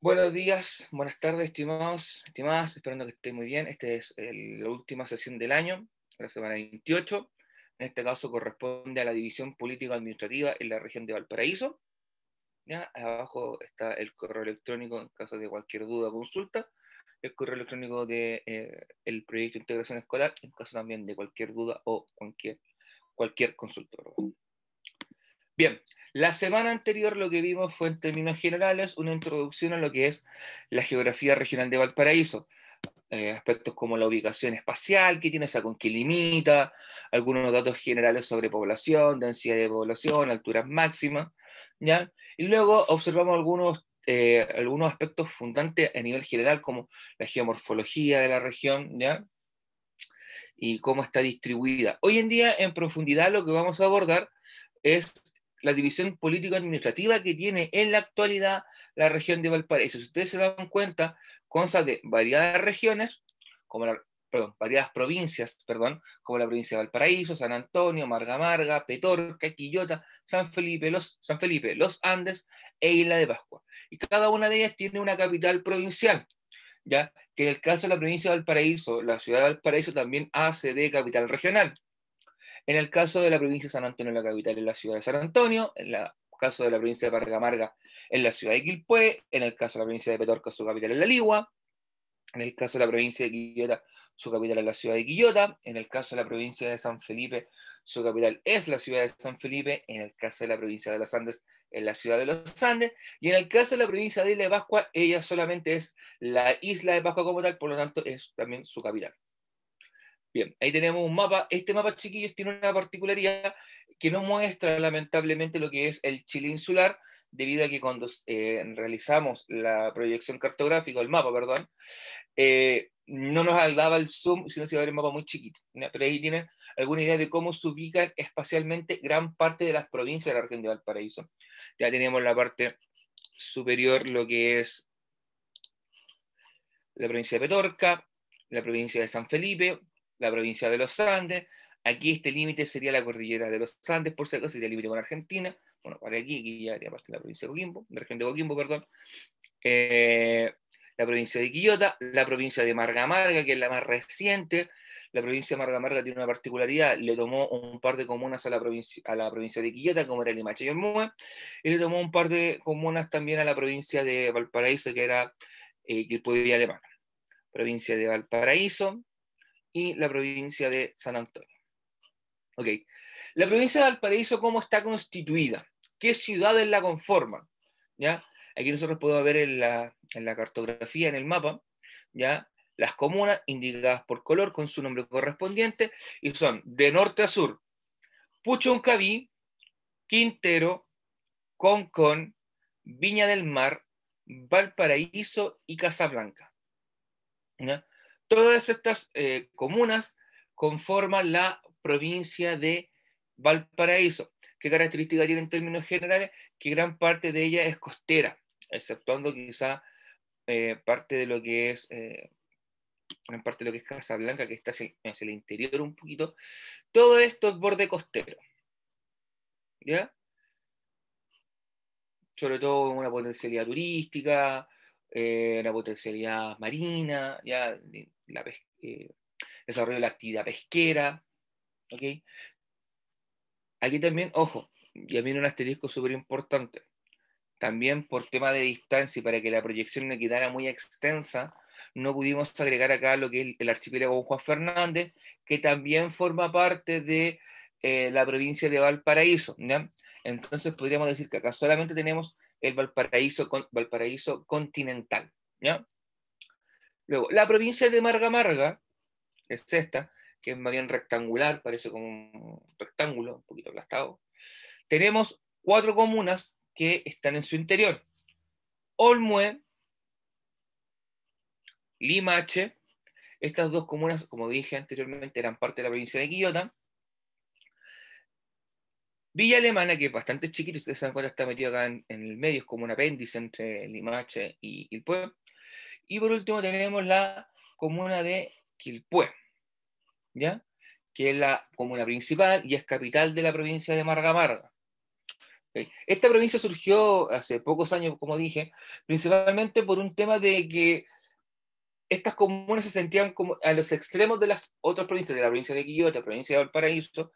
Buenos días, buenas tardes, estimados, estimadas, esperando que estén muy bien. Esta es la última sesión del año, la semana 28. En este caso corresponde a la división político-administrativa en la región de Valparaíso. Abajo está el correo electrónico en caso de cualquier duda o consulta. El correo electrónico del de, eh, el proyecto de integración escolar en caso también de cualquier duda o cualquier, cualquier consulta. Bien, la semana anterior lo que vimos fue en términos generales una introducción a lo que es la geografía regional de Valparaíso. Eh, aspectos como la ubicación espacial qué tiene, o sea, con qué limita, algunos datos generales sobre población, densidad de población, alturas máximas, ¿ya? Y luego observamos algunos, eh, algunos aspectos fundantes a nivel general, como la geomorfología de la región, ¿ya? Y cómo está distribuida. Hoy en día, en profundidad, lo que vamos a abordar es la división político-administrativa que tiene en la actualidad la región de Valparaíso. Si ustedes se dan cuenta, consta de variadas regiones, como la, provincias, perdón, como la provincia de Valparaíso, San Antonio, Marga Marga, Petorca, Quillota, San Felipe, los, San Felipe, Los Andes e Isla de Pascua. Y cada una de ellas tiene una capital provincial, ya que en el caso de la provincia de Valparaíso, la ciudad de Valparaíso también hace de capital regional. En el caso de la provincia de San Antonio, la capital es la ciudad de San Antonio, en el caso de la provincia de Paragamarca en la ciudad de Quilpue, en el caso de la provincia de Petorca su capital es la Ligua, en el caso de la provincia de Quillota su capital es la ciudad de Quillota, en el caso de la provincia de San Felipe su capital es la ciudad de San Felipe, en el caso de la provincia de los Andes es la ciudad de los Andes, y en el caso de la provincia de Isla de Pascua, ella solamente es la isla de Pascua como tal, por lo tanto es también su capital. Bien, ahí tenemos un mapa. Este mapa, chiquillos, tiene una particularidad que no muestra lamentablemente lo que es el Chile insular, debido a que cuando eh, realizamos la proyección cartográfica, el mapa, perdón, eh, no nos daba el zoom, sino se iba el mapa muy chiquito. Pero ahí tienen alguna idea de cómo se ubican espacialmente gran parte de las provincias de la región de Valparaíso. Ya tenemos la parte superior, lo que es la provincia de Petorca, la provincia de San Felipe, la provincia de los Andes. Aquí este límite sería la cordillera de los Andes, por cierto, sería el límite con Argentina. Bueno, para aquí, aquí ya haría parte de la provincia de Coquimbo, la región de Coquimbo, perdón. Eh, la provincia de Quillota, la provincia de Margamarga, que es la más reciente. La provincia de Margamarga tiene una particularidad, le tomó un par de comunas a la provincia, a la provincia de Quillota, como era Limache y Olmue, y le tomó un par de comunas también a la provincia de Valparaíso, que era el pueblo alemán. Alemana. Provincia de Valparaíso, y la provincia de San Antonio. Ok, la provincia de Valparaíso, ¿cómo está constituida? ¿Qué ciudades la conforman? ¿Ya? Aquí nosotros podemos ver en la, cartografía, en el mapa, ¿ya? las comunas indicadas por color con su nombre correspondiente y son de norte a sur, Puchuncaví, Quintero, Concón, Viña del Mar, Valparaíso y Casablanca. ¿Ya? Todas estas eh, comunas conforman la provincia de Valparaíso. ¿Qué característica tiene en términos generales? Que gran parte de ella es costera, exceptuando quizá eh, parte de lo que es eh, parte lo que es Casablanca, que está hacia el, interior un poquito. Todo esto es borde costero. ¿Ya? Sobre todo una potencialidad turística, eh, una potencialidad marina, ¿ya? la eh, desarrollo de la actividad pesquera. ¿okay? Aquí también, ojo, y a mí un asterisco súper importante, también por tema de distancia y para que la proyección no quedara muy extensa, no pudimos agregar acá lo que es el archipiélago Juan Fernández, que también forma parte de eh, la provincia de Valparaíso. ¿ya? Entonces podríamos decir que acá solamente tenemos el Valparaíso, Valparaíso continental. ¿ya? Luego, la provincia de Marga Marga, es esta, que es más bien rectangular, parece como un rectángulo, un poquito aplastado. Tenemos cuatro comunas que están en su interior. Olmue, Limache, estas dos comunas, como dije anteriormente, eran parte de la provincia de Quillota. Villa Alemana, que es bastante chiquita, ustedes se dan está metido acá en, el medio, es como un apéndice entre Limache y, y el pueblo. Y por último tenemos la comuna de Quilpué, ¿ya? que es la comuna principal y es capital de la provincia de Marga Marga. Esta provincia surgió hace pocos años, como dije, principalmente por un tema de que estas comunas se sentían como a los extremos de las otras provincias, de la provincia de Quillota, provincia de Valparaíso,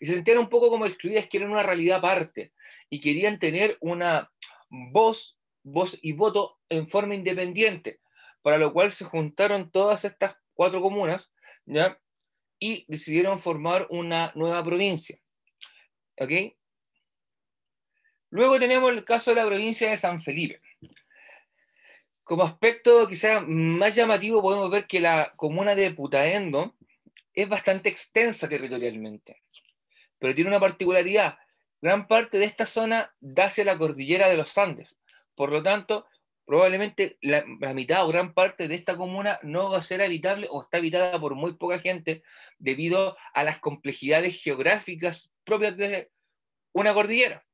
y se sentían un poco como excluidas, que eran una realidad aparte, y querían tener una voz, voz y voto en forma independiente, para lo cual se juntaron todas estas cuatro comunas, ¿ya? Y decidieron formar una nueva provincia. Luego tenemos el caso de la provincia de San Felipe. Como aspecto quizás más llamativo podemos ver que la comuna de Putaendo es bastante extensa territorialmente, pero tiene una particularidad. Gran parte de esta zona da hacia la cordillera de los Andes. Por lo tanto, probablemente la, mitad o gran parte de esta comuna no va a ser habitable o está habitada por muy poca gente debido a las complejidades geográficas propias de una cordillera,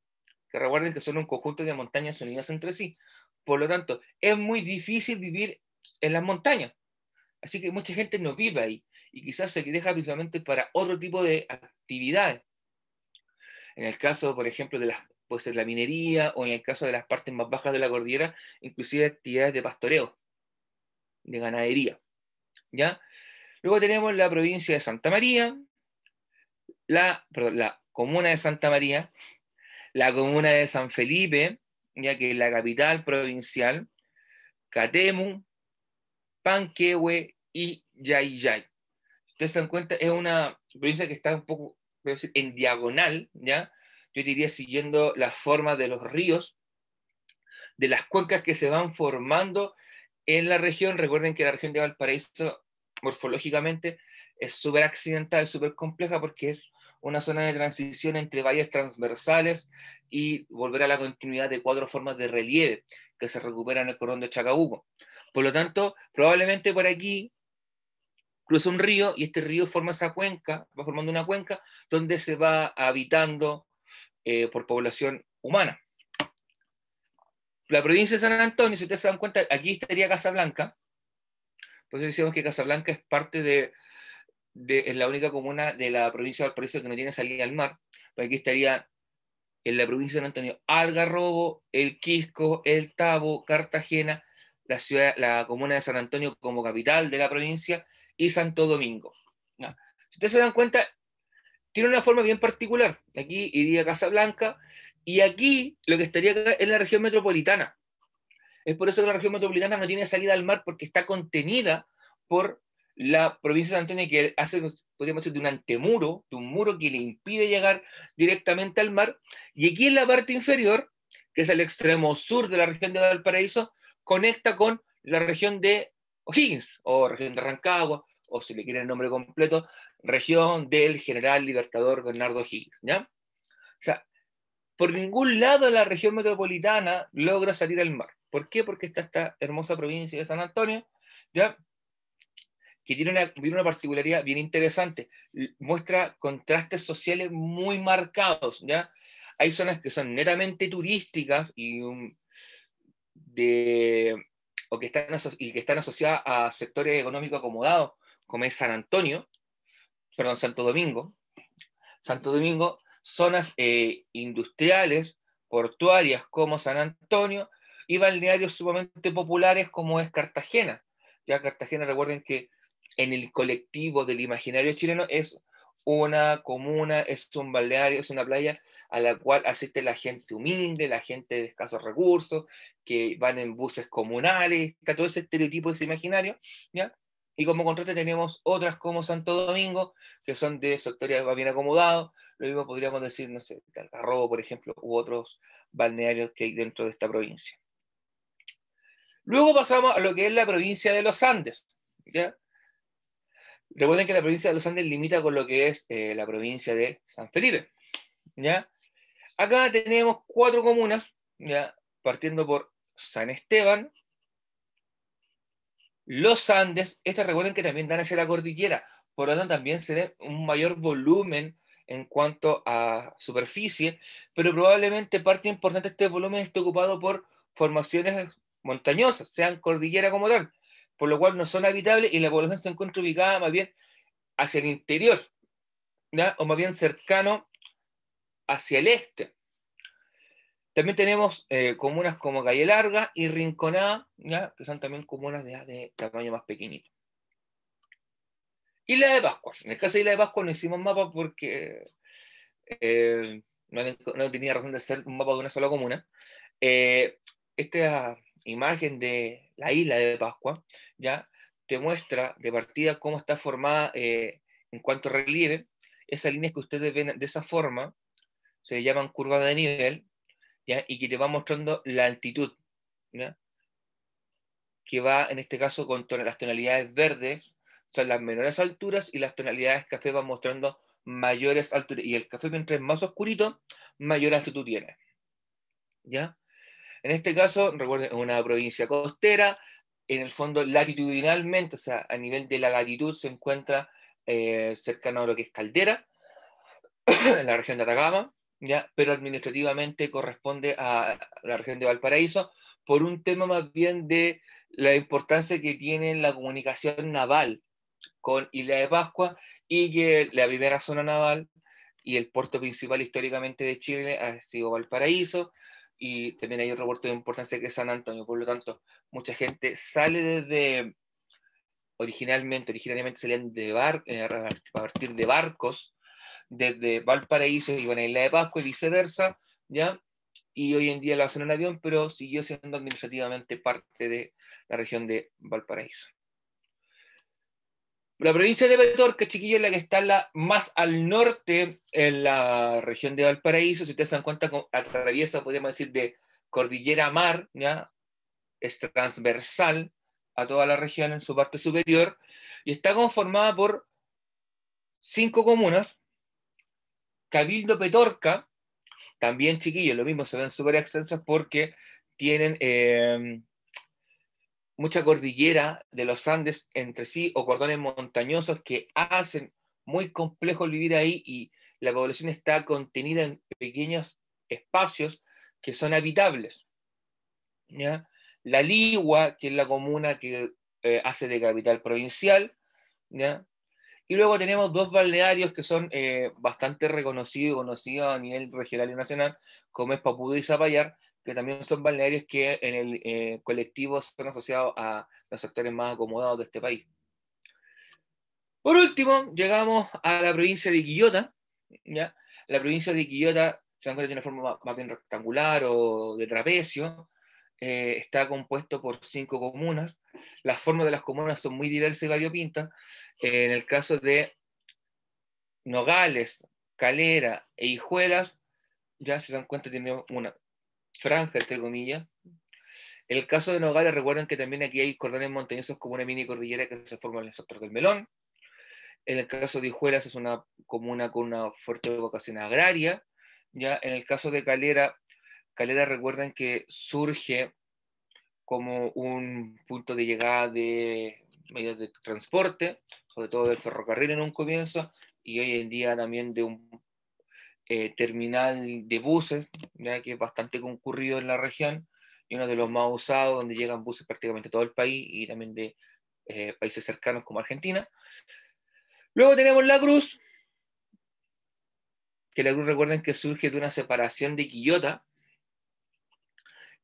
que recuerden que son un conjunto de montañas unidas entre sí. Por lo tanto, es muy difícil vivir en las montañas. Así que mucha gente no vive ahí y quizás se deja principalmente para otro tipo de actividades. En el caso, por ejemplo, de las puede ser la minería o en el caso de las partes más bajas de la cordillera, inclusive actividades de pastoreo, de ganadería. ¿ya? Luego tenemos la provincia de Santa María, la, comuna de Santa María, la comuna de San Felipe, ya que es la capital provincial, Catemu, Panquehue y Yayay. Ustedes se dan cuenta, es una provincia que está un poco, en diagonal, ¿ya? yo diría siguiendo la forma de los ríos, de las cuencas que se van formando en la región. Recuerden que la región de Valparaíso, morfológicamente, es súper accidentada es súper compleja porque es una zona de transición entre valles transversales y volver a la continuidad de cuatro formas de relieve que se recuperan en el cordón de Chacabuco. Por lo tanto, probablemente por aquí cruza un río y este río forma esa cuenca, va formando una cuenca donde se va habitando eh, por población humana. La provincia de San Antonio, si ustedes se dan cuenta, aquí estaría Casablanca. Entonces decíamos que Casablanca es parte de, de es la única comuna de la provincia del Valparaíso que no tiene salida al mar. Pero aquí estaría en la provincia de San Antonio Algarrobo, El Quisco, El Tabo, Cartagena, la, ciudad, la comuna de San Antonio como capital de la provincia y Santo Domingo. Si ustedes se dan cuenta, tiene una forma bien particular. Aquí iría a Casablanca y aquí lo que estaría acá es la región metropolitana. Es por eso que la región metropolitana no tiene salida al mar porque está contenida por la provincia de San Antonio que hace, podríamos decir, de un antemuro, de un muro que le impide llegar directamente al mar. Y aquí en la parte inferior, que es el extremo sur de la región de Valparaíso, conecta con la región de O'Higgins o región de Rancagua o si le quieren el nombre completo, región del general libertador Bernardo Higgins. ¿ya? O sea, por ningún lado de la región metropolitana logra salir al mar. ¿Por qué? Porque está esta hermosa provincia de San Antonio, ¿ya? que tiene una, particularidad bien interesante. Muestra contrastes sociales muy marcados. ¿ya? Hay zonas que son netamente turísticas y que están, y que están asociadas a sectores económicos acomodados, como es San Antonio, perdón, Santo Domingo, Santo Domingo, zonas eh, industriales, portuarias como San Antonio y balnearios sumamente populares como es Cartagena. Ya Cartagena, recuerden que en el colectivo del imaginario chileno es una comuna, es un balneario, es una playa a la cual asiste la gente humilde, la gente de escasos recursos, que van en buses comunales, todo ese estereotipo, ese imaginario, ¿ya? Y como contraste tenemos otras como Santo Domingo, que son de sectores bien acomodados. Lo mismo podríamos decir, no sé, Algarrobo, por ejemplo, u otros balnearios que hay dentro de esta provincia. Luego pasamos a lo que es la provincia de los Andes. Recuerden que la provincia de los Andes limita con lo que es eh, la provincia de San Felipe. Acá tenemos cuatro comunas, partiendo por San Esteban, los Andes, estos recuerden que también dan hacia la cordillera, por lo tanto también se ve un mayor volumen en cuanto a superficie, pero probablemente parte importante de este volumen esté ocupado por formaciones montañosas, sean cordillera como tal, por lo cual no son habitables y la población se encuentra ubicada más bien hacia el interior, o más bien cercano hacia el este. También tenemos eh, comunas como Calle Larga y Rinconada, ¿ya? que son también comunas de, tamaño más pequeñito. Isla de Pascua. En el caso de Isla de Pascua no hicimos mapa porque eh, no, tenía razón de hacer un mapa de una sola comuna. Eh, esta imagen de la isla de Pascua ya te muestra de partida cómo está formada en cuanto a relieve. Esas líneas que ustedes ven de esa forma se llaman curvas de nivel, y que te va mostrando la altitud, que va en este caso con las tonalidades verdes, son las menores alturas y las tonalidades café van mostrando mayores alturas. Y el café mientras es más oscurito, mayor altitud tiene. ¿Ya? En este caso, recuerden, es una provincia costera, en el fondo latitudinalmente, o sea, a nivel de la latitud se encuentra eh, cercano a lo que es Caldera, en la región de Atacama, ¿ya? pero administrativamente corresponde a la región de Valparaíso, por un tema más bien de la importancia que tiene la comunicación naval con Isla de Pascua y que la primera zona naval y el puerto principal históricamente de Chile ha sido Valparaíso y también hay otro puerto de importancia que es San Antonio, por lo tanto, mucha gente sale desde originalmente, originalmente salían de bar, eh, a partir de barcos desde Valparaíso y la de Pascua y viceversa, ¿ya? Y hoy en día la hacen en avión, pero siguió siendo administrativamente parte de la región de Valparaíso. La provincia de Petorca, Chiquilla es la que está la, más al norte en la región de Valparaíso. Si ustedes se dan cuenta, atraviesa, podríamos decir, de cordillera mar, ¿ya? es transversal a toda la región en su parte superior y está conformada por cinco comunas, Cabildo Petorca, también chiquillos, lo mismo, se ven súper extensos porque tienen em, mucha cordillera de los Andes entre sí o cordones montañosos que hacen muy complejo vivir ahí y la población está contenida en pequeños espacios que son habitables. La Ligua, que es la comuna que eh, hace de capital provincial, ¿ya? Y luego tenemos dos balnearios que son eh, bastante reconocidos y conocidos a nivel regional y nacional, como es Papudo y Zapallar, que también son balnearios que en el eh, colectivo son asociados a los sectores más acomodados de este país. Por último, llegamos a la provincia de Quillota. La provincia de Quillota se encuentra de una forma más bien rectangular o de trapecio, eh, está compuesto por cinco comunas. Las formas de las comunas son muy diversas y variopintas. Eh, en el caso de Nogales, Calera e Hijuelas, ya se dan cuenta, tiene una franja, entre comillas. En el caso de Nogales, recuerden que también aquí hay cordones montañosos como una mini cordillera que se forma en el sector del Melón. En el caso de Hijuelas es una comuna con una fuerte vocación agraria. Ya en el caso de Calera Calera recuerden que surge como un punto de llegada de medios de transporte, sobre todo del ferrocarril en un comienzo, y hoy en día también de un eh, terminal de buses, ¿ya? que es bastante concurrido en la región, y uno de los más usados, donde llegan buses prácticamente todo el país y también de eh, países cercanos como Argentina. Luego tenemos La Cruz, que La Cruz recuerden que surge de una separación de Quillota,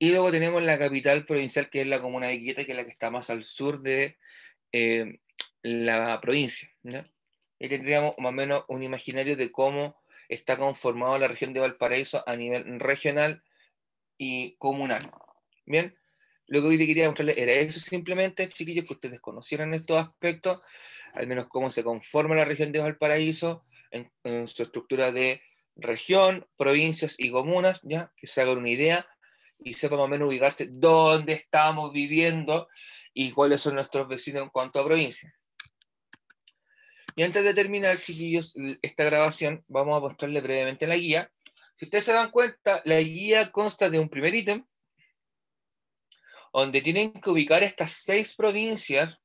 y luego tenemos la capital provincial, que es la comuna de Quillota, que es la que está más al sur de eh, la provincia. Y tendríamos más o menos un imaginario de cómo está conformada la región de Valparaíso a nivel regional y comunal. Bien, lo que hoy te quería mostrarles era eso simplemente, chiquillos, que ustedes conocieran estos aspectos, al menos cómo se conforma la región de Valparaíso en, su estructura de región, provincias y comunas, ya que se hagan una idea y sepa más o menos ubicarse dónde estamos viviendo y cuáles son nuestros vecinos en cuanto a provincia. Y antes de terminar, chiquillos, esta grabación, vamos a mostrarle brevemente la guía. Si ustedes se dan cuenta, la guía consta de un primer ítem, donde tienen que ubicar estas seis provincias,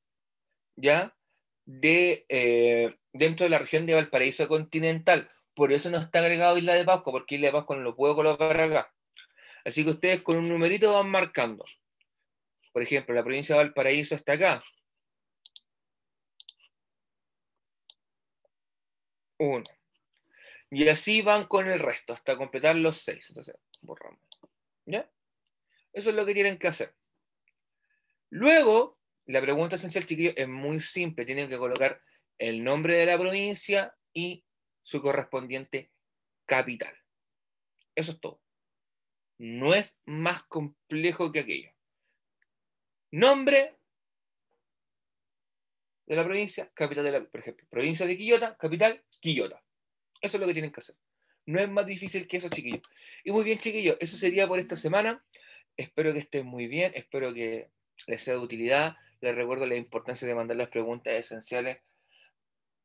¿ya? De, eh, dentro de la región de Valparaíso continental. Por eso no está agregado Isla de Pascua, porque Isla de Pasco no lo puedo colocar acá. Así que ustedes con un numerito van marcando. Por ejemplo, la provincia de Valparaíso está acá. Uno. Y así van con el resto hasta completar los seis. Entonces, borramos. ¿Ya? Eso es lo que tienen que hacer. Luego, la pregunta esencial, chiquillos, es muy simple. Tienen que colocar el nombre de la provincia y su correspondiente capital. Eso es todo no es más complejo que aquello. Nombre de la provincia, capital de la, por ejemplo, provincia de Quillota, capital Quillota. Eso es lo que tienen que hacer. No es más difícil que eso, chiquillos. Y muy bien, chiquillos, eso sería por esta semana. Espero que estén muy bien, espero que les sea de utilidad. Les recuerdo la importancia de mandar las preguntas esenciales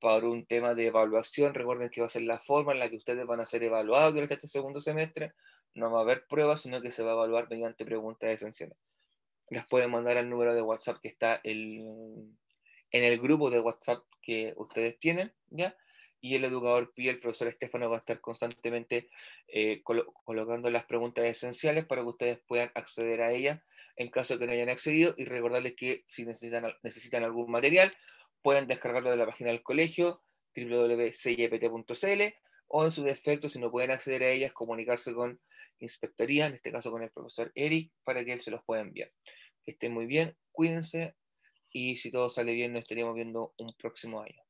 por un tema de evaluación. Recuerden que va a ser la forma en la que ustedes van a ser evaluados durante este segundo semestre. No va a haber pruebas, sino que se va a evaluar mediante preguntas esenciales. Las pueden mandar al número de WhatsApp que está en el grupo de WhatsApp que ustedes tienen, ¿ya? Y el educador Pi, el profesor Estefano, va a estar constantemente eh, colocando las preguntas esenciales para que ustedes puedan acceder a ellas en caso de que no hayan accedido y recordarles que si necesitan algún material pueden descargarlo de la página del colegio www.cipt.cl o en su defecto, si no pueden acceder a ellas, comunicarse con inspectoría, en este caso con el profesor Eric, para que él se los pueda enviar. Que estén muy bien, cuídense y si todo sale bien nos estaremos viendo un próximo año.